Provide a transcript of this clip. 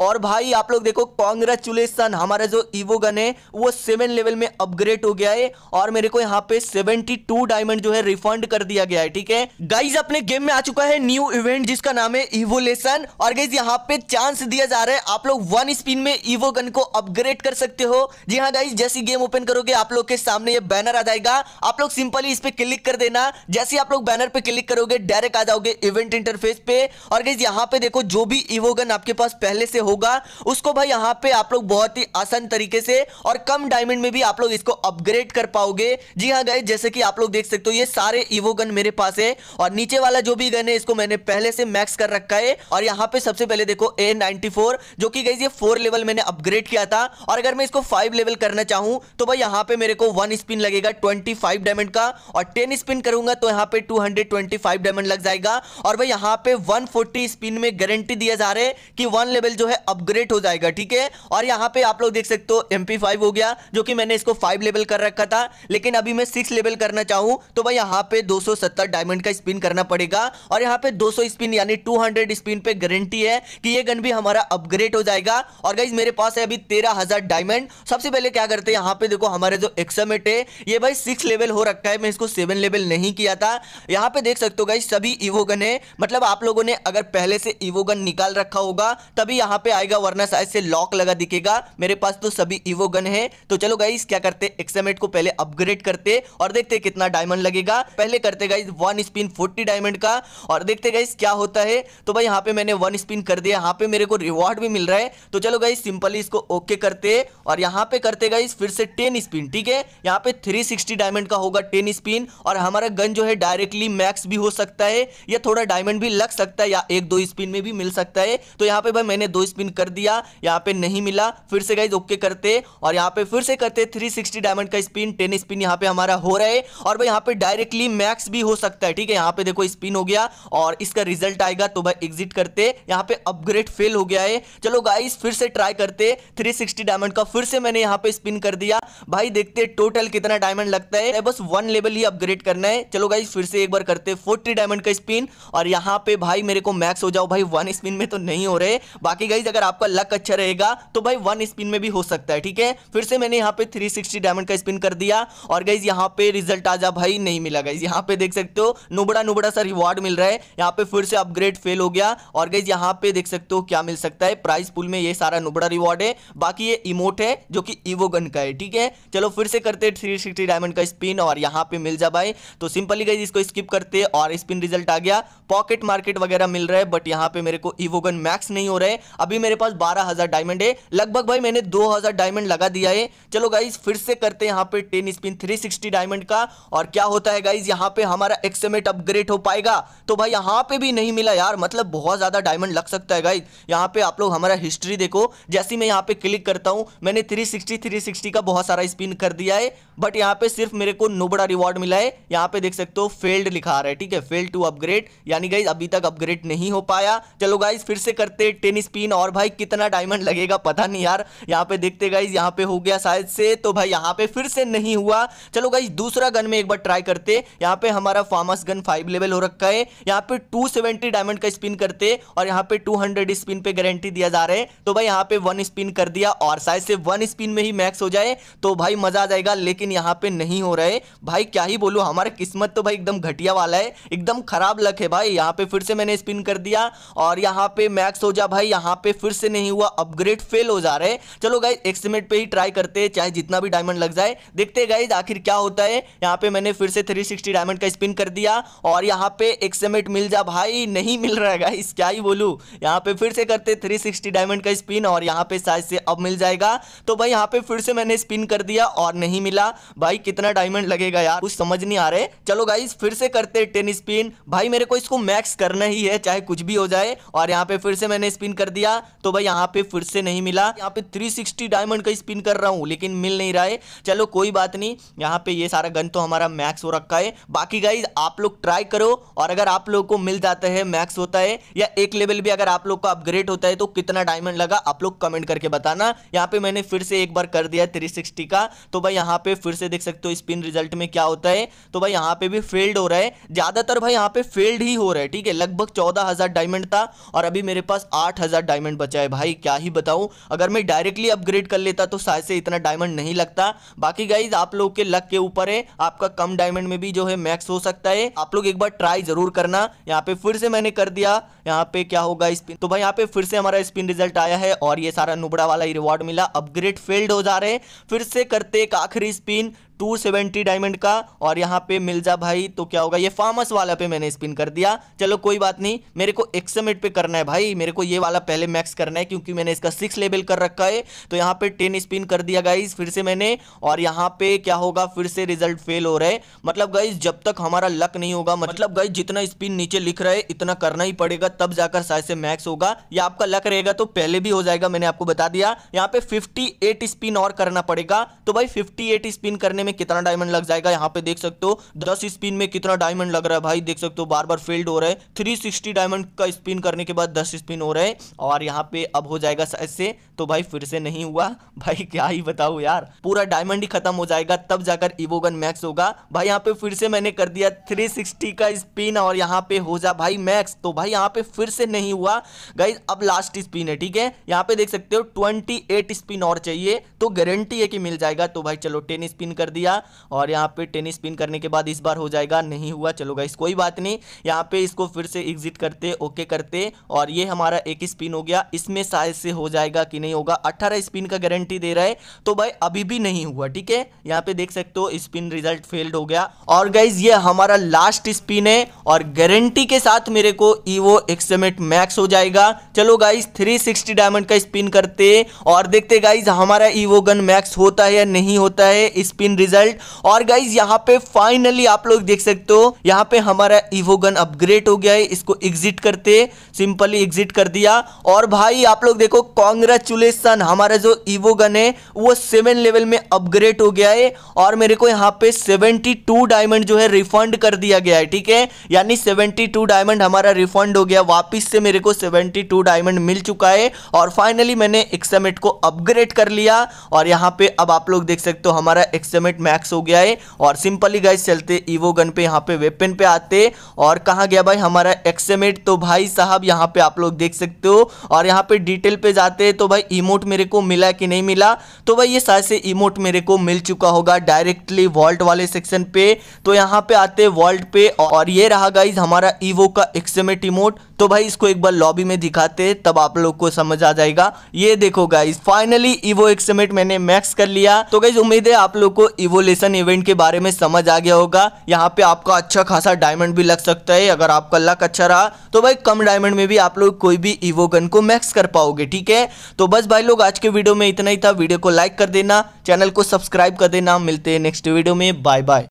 और भाई आप लोग देखो कॉन्ग्रेचुलेसन हमारा जो ईवो गन है वो सेवन लेवल में अपग्रेड हो गया है और मेरे को यहाँ पे सेवेंटी टू डायमंड जो है रिफंड कर दिया गया है ठीक है गाइज अपने गेम में आ चुका है न्यू इवेंट जिसका नाम है इवोलेसन और गाइज यहाँ पे चांस दिया जा रहा है आप लोग वन स्पिन में ईवो गन को अपग्रेड कर सकते हो जी हाँ गाइज जैसी गेम ओपन करोगे आप लोग के सामने ये बैनर आ जाएगा आप लोग सिंपली इस पे क्लिक कर देना जैसे आप लोग बैनर पे क्लिक करोगे डायरेक्ट आ जाओगे इवेंट इंटरफेस पे और गाइज यहाँ पे देखो जो भी ईवो गन आपके पास पहले से होगा उसको भाई यहाँ पे आप लोग बहुत ही आसान तरीके से और कम डायमंड में भी आप लोग इसको अपग्रेड कर पाओगे जी हाँ गए जैसे कि आप लोग देख सकते हो ये सारे इवो गन मेरे पास है और नीचे वाला जो भी गन है इसको मैंने पहले से मैक्स कर रखा है और यहाँ पे सबसे पहले देखो ए जो कि गई ये फोर लेवल मैंने अपग्रेड किया था और अगर मैं इसको फाइव लेवल करना चाहूँ तो भाई यहाँ पे मेरे को वन स्पिन लगेगा ट्वेंटी डायमंड का और टेन स्पिन करूंगा तो यहाँ पे टू डायमंड लग जाएगा और भाई यहाँ पे वन स्पिन में गारंटी दिया जा रहा है कि वन लेवल जो है है अपग्रेड हो जाएगा ठीक है और यहाँ पे आप लोग देख सकते हो एम हो गया जो कि मैंने इसको फाइव लेवल कर रखा था लेकिन अभी मैं सिक्स लेवल करना चाहूँ तो भाई यहाँ पे 270 डायमंड का स्पिन करना पड़ेगा और यहाँ पे 200 स्पिन यानी 200 स्पिन पे गारंटी है कि ये गन भी हमारा अपग्रेड हो जाएगा और गाइज मेरे पास है अभी तेरह डायमंड सबसे पहले क्या करते हैं यहाँ पे देखो हमारे जो एक्समेट है ये भाई सिक्स लेवल हो रखा है मैं इसको सेवन लेवल नहीं किया था यहाँ पे देख सकते हो गाइज सभी इवोगन है मतलब आप लोगों ने अगर पहले से इवोगन निकाल रखा होगा तभी यहाँ पे आएगा वरना शायद से लॉक लगा दिखेगा मेरे पास तो सभी ईवो गन है तो चलो गाइज क्या करते एक्समेट को पहले अपग्रेड करते और देखते कितना डायमंड लगेगा पहले करते guys one spin forty diamond का और देखते गाइज क्या होता है तो भाई यहाँ पे मैंने वन स्पिन कर दिया यहाँ पे मेरे को रिवॉर्ड भी मिल रहा है तो चलो गाइज सिंपली इसको ओके करते और यहाँ पे करते गाइज फिर से टेन स्पिन ठीक है यहाँ पे थ्री सिक्सटी डायमंड का होगा टेन स्पिन और हमारा गन जो है डायरेक्टली मैक्स भी हो सकता है या थोड़ा डायमंड भी लग सकता है या एक दो स्पिन में भी मिल सकता है तो यहाँ पे भाई मैंने दो स्पिन स्पिन कर दिया यहाँ पे नहीं मिला फिर से गाइज ओके करते और यहाँ पे फिर से करते 360 डायमंड का स्पिन टेन स्पिन यहाँ पे हमारा हो रहा है और भाई यहाँ पे डायरेक्टली मैक्स भी हो सकता है ठीक है यहाँ पे देखो स्पिन हो गया और इसका रिजल्ट आएगा तो भाई एग्जिट करते यहाँ पे अपग्रेड फेल हो गया है चलो गाइज फिर से ट्राई करते 360 डायमंड का फिर से मैंने यहाँ पे स्पिन कर दिया भाई देखते टोटल कितना डायमंड लगता है बस वन लेवल ही अपग्रेड करना है चलो गाइज फिर से एक बार करते फोर्टी डायमंड का स्पिन और यहाँ पे भाई मेरे को मैक्स हो जाओ भाई वन स्पिन में तो नहीं हो रहे बाकी गई अगर आपका लक अच्छा रहेगा तो भाई वन स्पिन में भी हो सकता है ठीक है फिर से मैंने यहाँ पे थ्री सिक्सटी डायमंड का स्पिन कर दिया और गाइज यहाँ पे रिजल्ट आजा भाई नहीं मिला गाइज यहाँ पे देख सकते हो नुबड़ा नुबड़ा सा रिवॉर्ड मिल रहा है यहाँ पे फिर से अपग्रेड फेल हो गया और गाइज यहाँ पे देख सकते हो क्या मिल सकता है प्राइस पुल में ये सारा नुबड़ा रिवॉर्ड है बाकी ये इमोट है जो कि ईवो गन का है ठीक है चलो फिर से करते थ्री सिक्सटी डायमंड का स्पिन और यहाँ पे मिल जा भाई तो सिंपली गाइज इसको स्किप करते और स्पिन रिजल्ट आ गया पॉकेट मार्केट वगैरह मिल रहा है बट यहाँ पे मेरे को ईवोगन मैक्स नहीं हो रहा है अभी मेरे पास बारह हज़ार डायमंड है लगभग भाई मैंने दो हज़ार डायमंड लगा दिया है चलो गाइज फिर से करते हैं यहाँ पे ten spin three sixty diamond का और क्या होता है गाइज यहाँ पे हमारा एक्समेट अपग्रेड हो पाएगा तो भाई यहाँ पे भी नहीं मिला यार मतलब बहुत ज़्यादा डायमंड लग सकता है गाइज यहाँ पे आप लोग हमारा हिस्ट्री देखो जैसे मैं यहाँ पे क्लिक करता हूँ मैंने थ्री सिक्सटी का बहुत सारा स्पिन कर दिया है बट यहाँ पे सिर्फ मेरे को नोबड़ा रिवॉर्ड मिला है यहाँ पे देख सकते हो फेल्ड लिखा आ रहा है ठीक है फेल्ड टू अपग्रेड यानी गाइज अभी तक अपग्रेड नहीं हो पाया चलो गाइज फिर से करते टेन स्पिन और भाई कितना डायमंड लगेगा पता नहीं यार यहाँ पे देखते गाइज यहाँ पे हो गया शायद से तो भाई यहाँ पे फिर से नहीं हुआ चलो गाइज दूसरा गन में एक बार ट्राई करते यहाँ पे हमारा फार्मस गन फाइव लेवल हो रखा है यहाँ पे टू डायमंड का स्पिन करते और यहाँ पे टू स्पिन पे गारंटी दिया जा रहा है तो भाई यहाँ पे वन स्पिन कर दिया और शायद से वन स्पिन में ही मैक्स हो जाए तो भाई मजा आ जाएगा लेकिन यहाँ पे नहीं हो रहे भाई क्या ही बोलू हमारा किस्मत तो भाई एकदम घटिया वाला है एकदम खराब लक है भाई यहाँ पे फिर से मैंने स्पिन कर दिया और यहाँ पे मैक्स हो जा भाई यहाँ पे पे फिर से नहीं हुआ अपग्रेड फेल हो जा रहे चलो गाइज एक्सटिमेट पे ही ट्राई करते हैं चाहे जितना भी डायमंड लग जाए देखते हैं गाइज आखिर क्या होता है यहाँ पे मैंने फिर से 360 डायमंड का स्पिन कर दिया और यहाँ पे एक्सटिमेट मिल जा भाई नहीं मिल रहा है गाइज क्या ही बोलू यहाँ पे फिर से करते थ्री सिक्सटी डायमंड का स्पिन और यहाँ पे साइज से अब मिल जाएगा तो भाई यहाँ पे फिर से मैंने स्पिन कर दिया और नहीं मिला भाई कितना डायमंड लगेगा यार कुछ समझ नहीं आ रहे चलो गाइज फिर से करते टेन स्पिन भाई मेरे को इसको मैक्स करना ही है चाहे कुछ भी हो जाए और यहाँ पे फिर से मैंने स्पिन कर दिया मिला तो भाई यहाँ पे फिर से नहीं मिला यहाँ पे 360 डायमंड का स्पिन कर रहा हूँ लेकिन मिल नहीं रहा है चलो कोई बात नहीं यहाँ पे ये सारा गन तो हमारा मैक्स हो रखा है बाकी गाइज आप लोग ट्राई करो और अगर आप लोग को मिल जाता है मैक्स होता है या एक लेवल भी अगर आप लोग को अपग्रेड होता है तो कितना डायमंड लगा आप लोग कमेंट करके बताना यहाँ पे मैंने फिर से एक बार कर दिया थ्री का तो भाई यहाँ पे फिर से देख सकते हो स्पिन रिजल्ट में क्या होता है तो भाई यहाँ पे भी फेल्ड हो रहा है ज़्यादातर भाई यहाँ पे फेल्ड ही हो रहा है ठीक है लगभग चौदह डायमंड था और अभी मेरे पास आठ डायमंड डायमंड बचा है भाई क्या ही बताऊँ अगर मैं डायरेक्टली अपग्रेड कर लेता तो शायद से इतना डायमंड नहीं लगता बाकी गाइज आप लोग के लक के ऊपर है आपका कम डायमंड में भी जो है मैक्स हो सकता है आप लोग एक बार ट्राई जरूर करना यहाँ पे फिर से मैंने कर दिया यहाँ पे क्या होगा स्पिन तो भाई यहाँ पे फिर से हमारा स्पिन रिजल्ट आया है और ये सारा नुबड़ा वाला रिवॉर्ड मिला अपग्रेड फेल्ड हो जा रहे हैं फिर से करते एक आखिरी स्पिन टू सेवेंटी डायमंड का और यहाँ पे मिल जा भाई तो क्या होगा ये फार्मस वाला पे मैंने स्पिन कर दिया चलो कोई बात नहीं मेरे को एक एक्समिट पे करना है भाई मेरे को ये वाला पहले मैक्स करना है क्योंकि मैंने इसका सिक्स लेवल कर रखा है तो यहाँ पे टेन स्पिन कर दिया गाइज फिर से मैंने और यहाँ पे क्या होगा फिर से रिजल्ट फेल हो रहे मतलब गाइज जब तक हमारा लक नहीं होगा मतलब गाइज जितना स्पिन नीचे लिख रहे इतना करना ही पड़ेगा तब जाकर शायद से मैक्स होगा या आपका लक रहेगा तो पहले भी हो जाएगा मैंने आपको बता दिया यहाँ पे फिफ्टी स्पिन और करना पड़ेगा तो भाई फिफ्टी स्पिन करने में कितना डायमंड लग जाएगा यहाँ पे देख सकते हो दस स्पिन में कितना डायमंड लग रहा है भाई देख सकते हो बार बार फेल्ड हो रहा है थ्री सिक्सटी डायमंड का स्पिन करने के बाद दस स्पिन हो रहा है और यहाँ पे अब हो जाएगा ऐसे तो भाई फिर से नहीं हुआ भाई क्या ही बताओ यार पूरा डायमंड ही खत्म हो जाएगा तब जाकर इवोगन मैक्स होगा भाई यहाँ पे फिर से मैंने कर दिया 360 का स्पिन और यहाँ पे हो जा भाई मैक्स तो भाई यहाँ पे फिर से नहीं हुआ गाइज अब लास्ट स्पिन है ठीक है यहाँ पे देख सकते हो 28 स्पिन और चाहिए तो गारंटी है कि मिल जाएगा तो भाई चलो टेन स्पिन कर दिया दिया और यहाँ पे टेनिस पिन करने के बाद इस बार हो जाएगा नहीं हुआ चलो गाइस कोई बात नहीं यहाँ पे इसको फिर से एग्जिट करते ओके करते और ये हमारा एक स्पिन हो गया इसमें शायद से हो जाएगा कि नहीं होगा अट्ठारह स्पिन का गारंटी दे रहा है तो भाई अभी भी नहीं हुआ ठीक है यहाँ पे देख सकते हो स्पिन रिजल्ट फेल्ड हो गया और गाइज ये हमारा लास्ट स्पिन है और गारंटी के साथ मेरे को ईवो एक्समेट मैक्स हो जाएगा चलो गाइज 360 डायमंड का स्पिन करते और देखते गाइज हमारा ईवो गन मैक्स होता है या नहीं होता है स्पिन रिजल्ट और गाइज यहाँ पे फाइनली आप लोग देख सकते हो यहाँ पे हमारा इवो गन अपग्रेड हो गया है इसको एग्जिट करते सिंपली एग्जिट कर दिया और भाई आप लोग देखो कॉन्ग्रेचुलेसन हमारा जो इवो गन है वो सेवन लेवल में अपग्रेड हो गया है और मेरे को यहाँ पे सेवेंटी टू डायमंड जो है रिफंड कर दिया गया है ठीक है यानी सेवेंटी टू डायमंड हमारा रिफंड हो गया वापिस से मेरे को सेवेंटी टू डायमंड मिल चुका है और फाइनली मैंने एक्सेमेट को अपग्रेड कर लिया और यहाँ पे अब आप लोग देख सकते हो हमारा एक्सेमेट परफेक्ट मैक्स हो गया है और सिंपली गाइस चलते ईवो गन पे यहाँ पे वेपन पे आते और कहाँ गया भाई हमारा एक्सेमेट तो भाई साहब यहाँ पे आप लोग देख सकते हो और यहाँ पे डिटेल पे जाते तो भाई इमोट मेरे को मिला कि नहीं मिला तो भाई ये सारे से इमोट मेरे को मिल चुका होगा डायरेक्टली वॉल्ट वाले सेक्शन पे तो यहाँ पे आते वॉल्ट पे और ये रहा गाइज हमारा ईवो का एक्सेमेट इमोट तो भाई इसको एक बार लॉबी में दिखाते तब आप लोग को समझ आ जाएगा ये देखो गाइज फाइनली इवो एक्समेट मैंने मैक्स कर लिया तो गाइज उम्मीद है आप लोग को इवोलेशन इवेंट के बारे में समझ आ गया होगा यहाँ पे आपका अच्छा खासा डायमंड भी लग सकता है अगर आपका लक अच्छा रहा तो भाई कम डायमंड में भी आप लोग कोई भी इवो गन को मैक्स कर पाओगे ठीक है तो बस भाई लोग आज के वीडियो में इतना ही था वीडियो को लाइक कर देना चैनल को सब्सक्राइब कर देना मिलते हैं नेक्स्ट वीडियो में बाय बाय